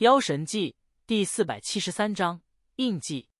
《妖神记》第四百七十三章印记，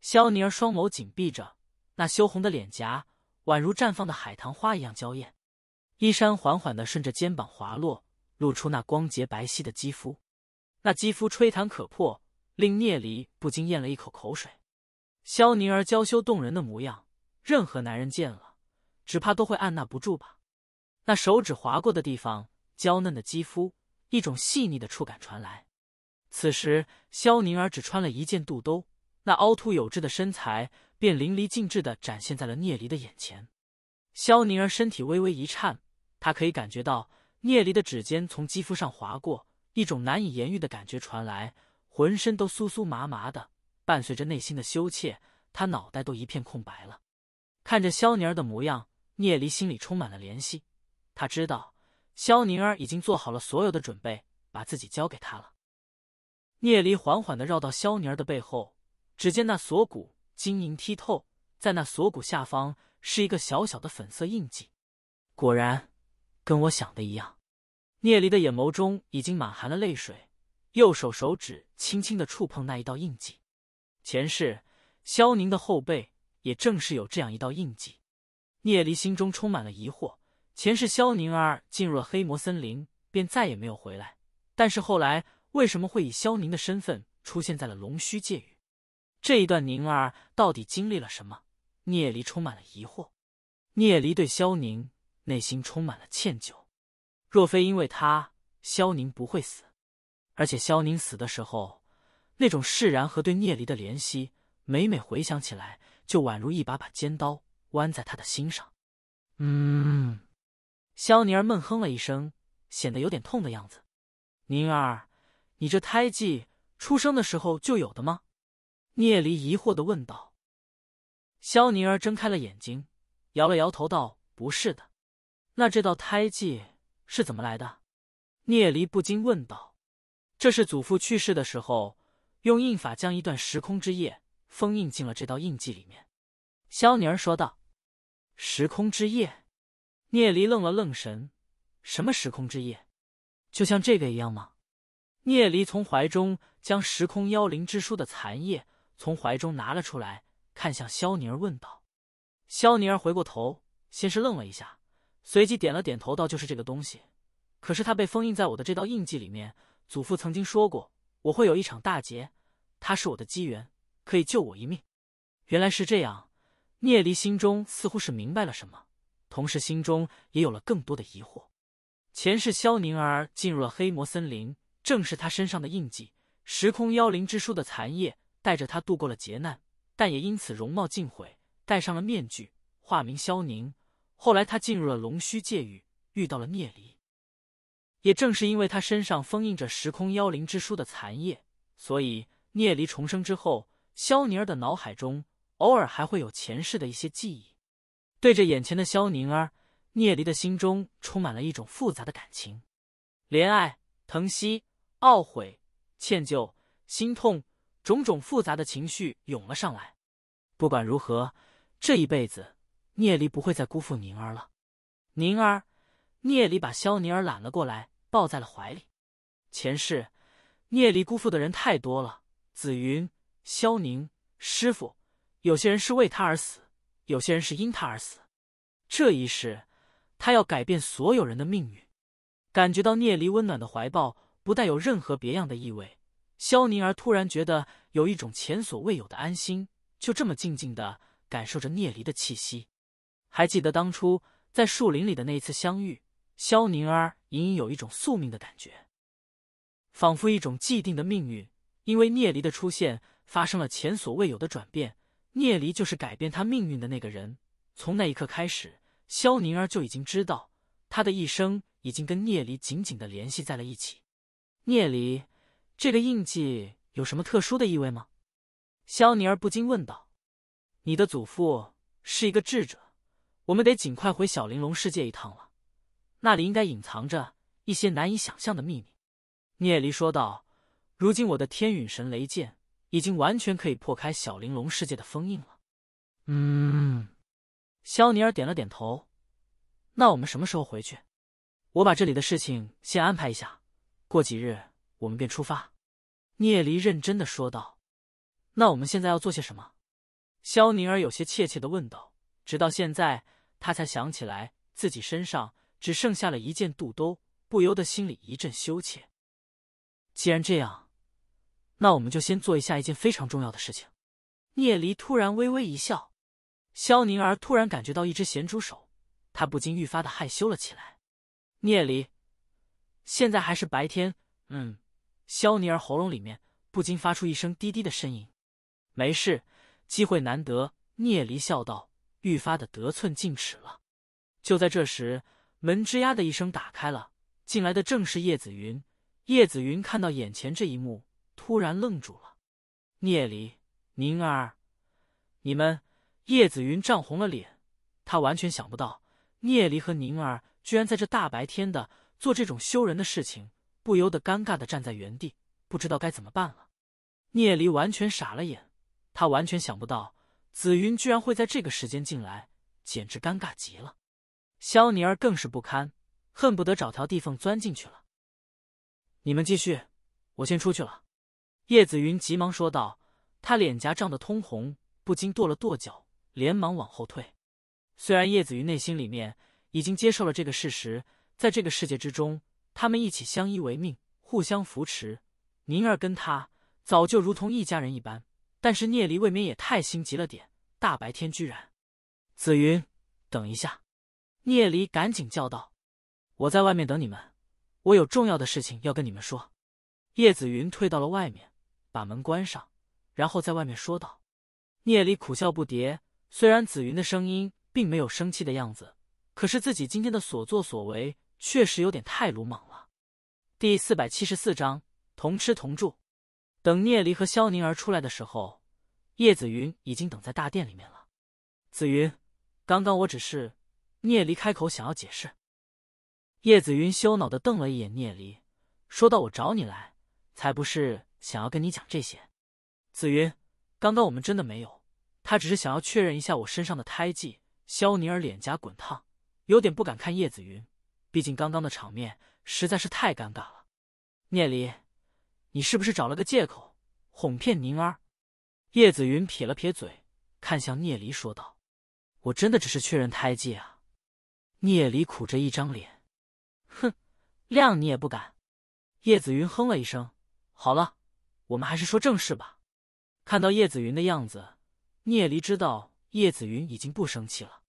萧宁儿双眸紧闭着，那羞红的脸颊宛如绽放的海棠花一样娇艳，衣衫缓缓的顺着肩膀滑落，露出那光洁白皙的肌肤，那肌肤吹弹可破，令聂离不禁咽了一口口水。萧宁儿娇羞动人的模样，任何男人见了，只怕都会按捺不住吧？那手指划过的地方，娇嫩的肌肤，一种细腻的触感传来。此时，萧宁儿只穿了一件肚兜，那凹凸有致的身材便淋漓尽致的展现在了聂离的眼前。萧宁儿身体微微一颤，她可以感觉到聂离的指尖从肌肤上划过，一种难以言喻的感觉传来，浑身都酥酥麻麻的。伴随着内心的羞怯，她脑袋都一片空白了。看着萧宁儿的模样，聂离心里充满了怜惜。他知道萧宁儿已经做好了所有的准备，把自己交给他了。聂离缓缓的绕到萧宁儿的背后，只见那锁骨晶莹剔透，在那锁骨下方是一个小小的粉色印记。果然，跟我想的一样。聂离的眼眸中已经满含了泪水，右手手指轻轻的触碰那一道印记。前世萧宁的后背也正是有这样一道印记。聂离心中充满了疑惑。前世萧宁儿进入了黑魔森林，便再也没有回来，但是后来。为什么会以萧宁的身份出现在了龙须界域？这一段宁儿到底经历了什么？聂离充满了疑惑。聂离对萧宁内心充满了歉疚。若非因为他，萧宁不会死。而且萧宁死的时候那种释然和对聂离的怜惜，每每回想起来，就宛如一把把尖刀弯在他的心上。嗯，萧宁儿闷哼了一声，显得有点痛的样子。宁儿。你这胎记出生的时候就有的吗？聂离疑惑的问道。萧宁儿睁开了眼睛，摇了摇头道：“不是的。”那这道胎记是怎么来的？聂离不禁问道。“这是祖父去世的时候，用印法将一段时空之夜封印进了这道印记里面。”萧宁儿说道。“时空之夜？”聂离愣了愣神，“什么时空之夜？就像这个一样吗？”聂离从怀中将《时空妖灵之书》的残页从怀中拿了出来，看向萧宁儿问道：“萧宁儿，回过头，先是愣了一下，随即点了点头，道：‘就是这个东西。可是它被封印在我的这道印记里面。祖父曾经说过，我会有一场大劫，它是我的机缘，可以救我一命。’原来是这样。”聂离心中似乎是明白了什么，同时心中也有了更多的疑惑。前世萧宁儿进入了黑魔森林。正是他身上的印记，时空妖灵之书的残页带着他度过了劫难，但也因此容貌尽毁，戴上了面具，化名萧宁。后来他进入了龙虚界域，遇到了聂离。也正是因为他身上封印着时空妖灵之书的残页，所以聂离重生之后，萧宁儿的脑海中偶尔还会有前世的一些记忆。对着眼前的萧宁儿，聂离的心中充满了一种复杂的感情：怜爱、疼惜。懊悔、歉疚、心痛，种种复杂的情绪涌了上来。不管如何，这一辈子，聂离不会再辜负宁儿了。宁儿，聂离把萧宁儿揽了过来，抱在了怀里。前世，聂离辜负的人太多了，紫云、萧宁、师傅，有些人是为他而死，有些人是因他而死。这一世，他要改变所有人的命运。感觉到聂离温暖的怀抱。不带有任何别样的意味，萧宁儿突然觉得有一种前所未有的安心，就这么静静的感受着聂离的气息。还记得当初在树林里的那一次相遇，萧宁儿隐隐有一种宿命的感觉，仿佛一种既定的命运，因为聂离的出现发生了前所未有的转变。聂离就是改变他命运的那个人。从那一刻开始，萧宁儿就已经知道，他的一生已经跟聂离紧紧的联系在了一起。聂离，这个印记有什么特殊的意味吗？肖尼尔不禁问道。你的祖父是一个智者，我们得尽快回小玲珑世界一趟了，那里应该隐藏着一些难以想象的秘密。聂离说道。如今我的天陨神雷剑已经完全可以破开小玲珑世界的封印了。嗯，肖尼尔点了点头。那我们什么时候回去？我把这里的事情先安排一下。过几日，我们便出发。”聂离认真的说道。“那我们现在要做些什么？”萧宁儿有些怯怯的问道。直到现在，他才想起来自己身上只剩下了一件肚兜，不由得心里一阵羞怯。既然这样，那我们就先做一下一件非常重要的事情。”聂离突然微微一笑。萧宁儿突然感觉到一只咸猪手，他不禁愈发的害羞了起来。聂离。现在还是白天，嗯，肖尼儿喉咙里面不禁发出一声低低的呻吟。没事，机会难得，聂离笑道，愈发的得寸进尺了。就在这时，门吱呀的一声打开了，进来的正是叶子云。叶子云看到眼前这一幕，突然愣住了。聂离，宁儿，你们！叶子云涨红了脸，他完全想不到聂离和宁儿居然在这大白天的。做这种羞人的事情，不由得尴尬的站在原地，不知道该怎么办了。聂离完全傻了眼，他完全想不到紫云居然会在这个时间进来，简直尴尬极了。肖尼儿更是不堪，恨不得找条地缝钻进去了。你们继续，我先出去了。”叶子云急忙说道，他脸颊涨得通红，不禁跺了跺脚，连忙往后退。虽然叶子云内心里面已经接受了这个事实。在这个世界之中，他们一起相依为命，互相扶持。宁儿跟他早就如同一家人一般。但是聂离未免也太心急了点，大白天居然……紫云，等一下！聂离赶紧叫道：“我在外面等你们，我有重要的事情要跟你们说。”叶子云退到了外面，把门关上，然后在外面说道：“聂离苦笑不迭。虽然紫云的声音并没有生气的样子，可是自己今天的所作所为……”确实有点太鲁莽了。第四百七十四章同吃同住。等聂离和萧宁儿出来的时候，叶子云已经等在大殿里面了。紫云，刚刚我只是……聂离开口想要解释，叶子云羞恼的瞪了一眼聂离，说道：“我找你来，才不是想要跟你讲这些。”紫云，刚刚我们真的没有，他只是想要确认一下我身上的胎记。萧宁儿脸颊滚烫，有点不敢看叶子云。毕竟刚刚的场面实在是太尴尬了。聂离，你是不是找了个借口哄骗宁儿？叶子云撇了撇嘴，看向聂离说道：“我真的只是确认胎记啊。”聂离苦着一张脸，哼，谅你也不敢。叶子云哼了一声：“好了，我们还是说正事吧。”看到叶子云的样子，聂离知道叶子云已经不生气了。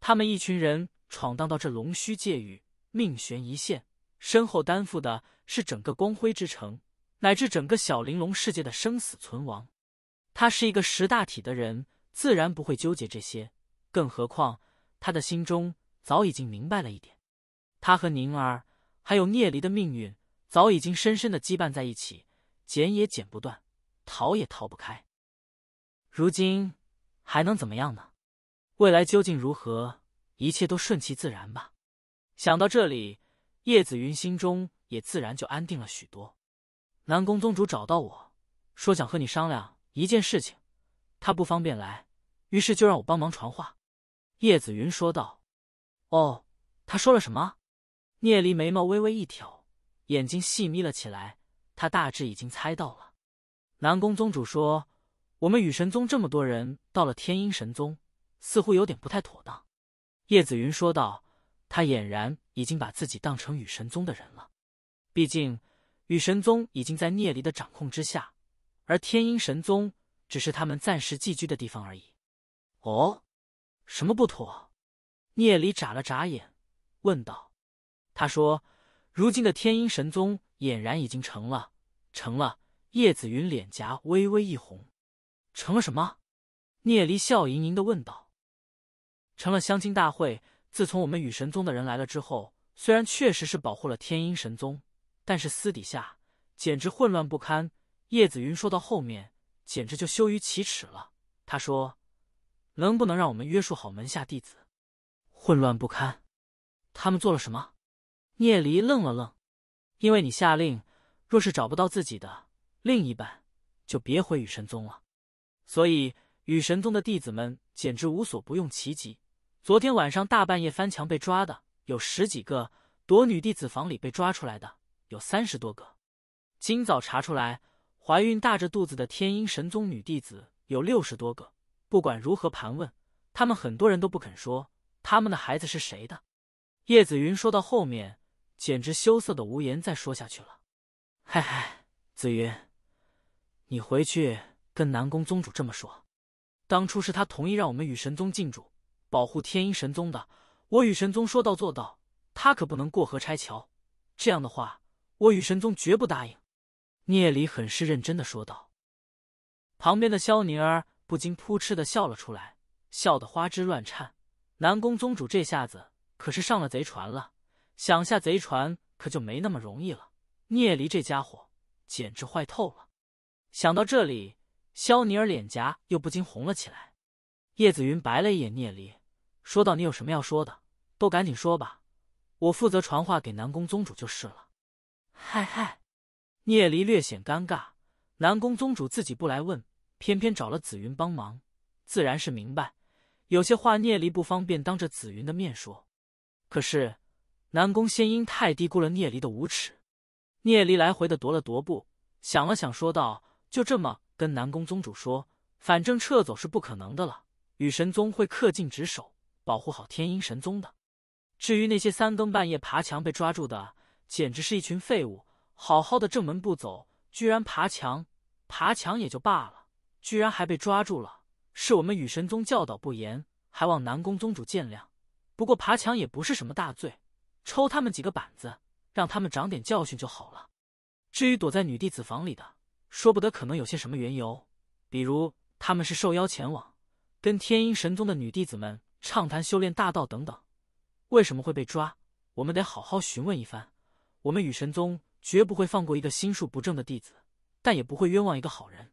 他们一群人闯荡到这龙须界域。命悬一线，身后担负的是整个光辉之城，乃至整个小玲珑世界的生死存亡。他是一个识大体的人，自然不会纠结这些。更何况他的心中早已经明白了一点：他和宁儿还有聂离的命运，早已经深深的羁绊在一起，剪也剪不断，逃也逃不开。如今还能怎么样呢？未来究竟如何？一切都顺其自然吧。想到这里，叶子云心中也自然就安定了许多。南宫宗主找到我说想和你商量一件事情，他不方便来，于是就让我帮忙传话。叶子云说道：“哦，他说了什么？”聂离眉毛微微一挑，眼睛细眯了起来。他大致已经猜到了。南宫宗主说：“我们羽神宗这么多人到了天阴神宗，似乎有点不太妥当。”叶子云说道。他俨然已经把自己当成雨神宗的人了，毕竟雨神宗已经在聂离的掌控之下，而天音神宗只是他们暂时寄居的地方而已。哦，什么不妥？聂离眨了眨眼，问道。他说：“如今的天音神宗俨然已经成了……成了。”叶子云脸颊微微一红。成了什么？聂离笑盈盈的问道。成了相亲大会。自从我们羽神宗的人来了之后，虽然确实是保护了天音神宗，但是私底下简直混乱不堪。叶子云说到后面，简直就羞于启齿了。他说：“能不能让我们约束好门下弟子？混乱不堪，他们做了什么？”聂离愣了愣，因为你下令，若是找不到自己的另一半，就别回羽神宗了，所以羽神宗的弟子们简直无所不用其极。昨天晚上大半夜翻墙被抓的有十几个，躲女弟子房里被抓出来的有三十多个。今早查出来怀孕大着肚子的天音神宗女弟子有六十多个，不管如何盘问，他们很多人都不肯说他们的孩子是谁的。叶子云说到后面，简直羞涩的无言，再说下去了。嗨嗨，子云，你回去跟南宫宗主这么说，当初是他同意让我们与神宗进主，保护天音神宗的我与神宗说到做到，他可不能过河拆桥。这样的话，我与神宗绝不答应。”聂离很是认真的说道。旁边的萧宁儿不禁扑哧的笑了出来，笑得花枝乱颤。南宫宗主这下子可是上了贼船了，想下贼船可就没那么容易了。聂离这家伙简直坏透了。想到这里，萧宁儿脸颊又不禁红了起来。叶子云白了一眼聂离。说道：“你有什么要说的，都赶紧说吧，我负责传话给南宫宗主就是了。”嗨嗨，聂离略显尴尬，南宫宗主自己不来问，偏偏找了紫云帮忙，自然是明白有些话聂离不方便当着紫云的面说。可是南宫仙音太低估了聂离的无耻，聂离来回的踱了踱步，想了想，说道：“就这么跟南宫宗主说，反正撤走是不可能的了，雨神宗会恪尽职守。”保护好天阴神宗的。至于那些三更半夜爬墙被抓住的，简直是一群废物。好好的正门不走，居然爬墙。爬墙也就罢了，居然还被抓住了。是我们雨神宗教导不严，还望南宫宗主见谅。不过爬墙也不是什么大罪，抽他们几个板子，让他们长点教训就好了。至于躲在女弟子房里的，说不得可能有些什么缘由，比如他们是受邀前往，跟天阴神宗的女弟子们。畅谈修炼大道等等，为什么会被抓？我们得好好询问一番。我们羽神宗绝不会放过一个心术不正的弟子，但也不会冤枉一个好人。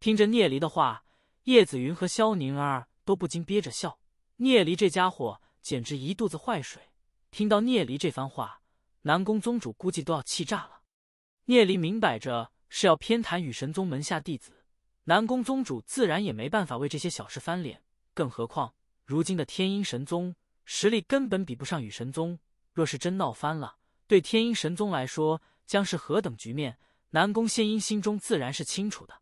听着聂离的话，叶子云和萧宁儿都不禁憋着笑。聂离这家伙简直一肚子坏水。听到聂离这番话，南宫宗主估计都要气炸了。聂离明摆着是要偏袒羽神宗门下弟子，南宫宗主自然也没办法为这些小事翻脸，更何况。如今的天鹰神宗实力根本比不上羽神宗，若是真闹翻了，对天鹰神宗来说将是何等局面？南宫仙音心中自然是清楚的。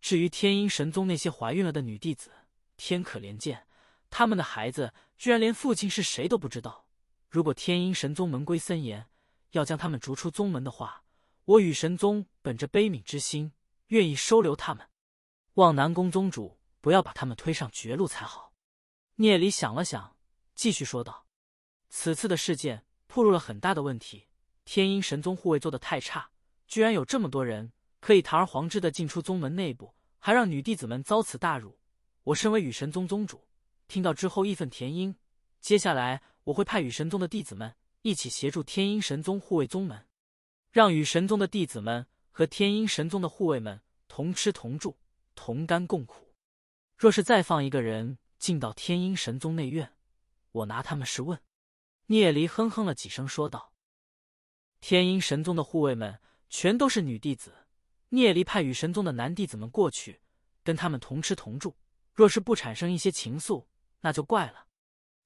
至于天鹰神宗那些怀孕了的女弟子，天可怜见，他们的孩子居然连父亲是谁都不知道。如果天鹰神宗门规森严，要将他们逐出宗门的话，我羽神宗本着悲悯之心，愿意收留他们。望南宫宗主不要把他们推上绝路才好。聂离想了想，继续说道：“此次的事件暴露了很大的问题，天音神宗护卫做的太差，居然有这么多人可以堂而皇之的进出宗门内部，还让女弟子们遭此大辱。我身为雨神宗宗主，听到之后义愤填膺。接下来我会派雨神宗的弟子们一起协助天音神宗护卫宗门，让雨神宗的弟子们和天音神宗的护卫们同吃同住，同甘共苦。若是再放一个人。”进到天鹰神宗内院，我拿他们是问。聂离哼哼了几声，说道：“天鹰神宗的护卫们全都是女弟子，聂离派与神宗的男弟子们过去，跟他们同吃同住，若是不产生一些情愫，那就怪了。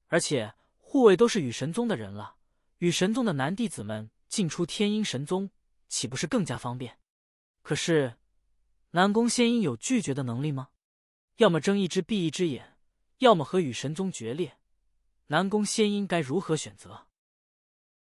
而且护卫都是与神宗的人了，与神宗的男弟子们进出天鹰神宗，岂不是更加方便？可是南宫仙音有拒绝的能力吗？要么睁一只闭一只眼。”要么和羽神宗决裂，南宫仙音该如何选择？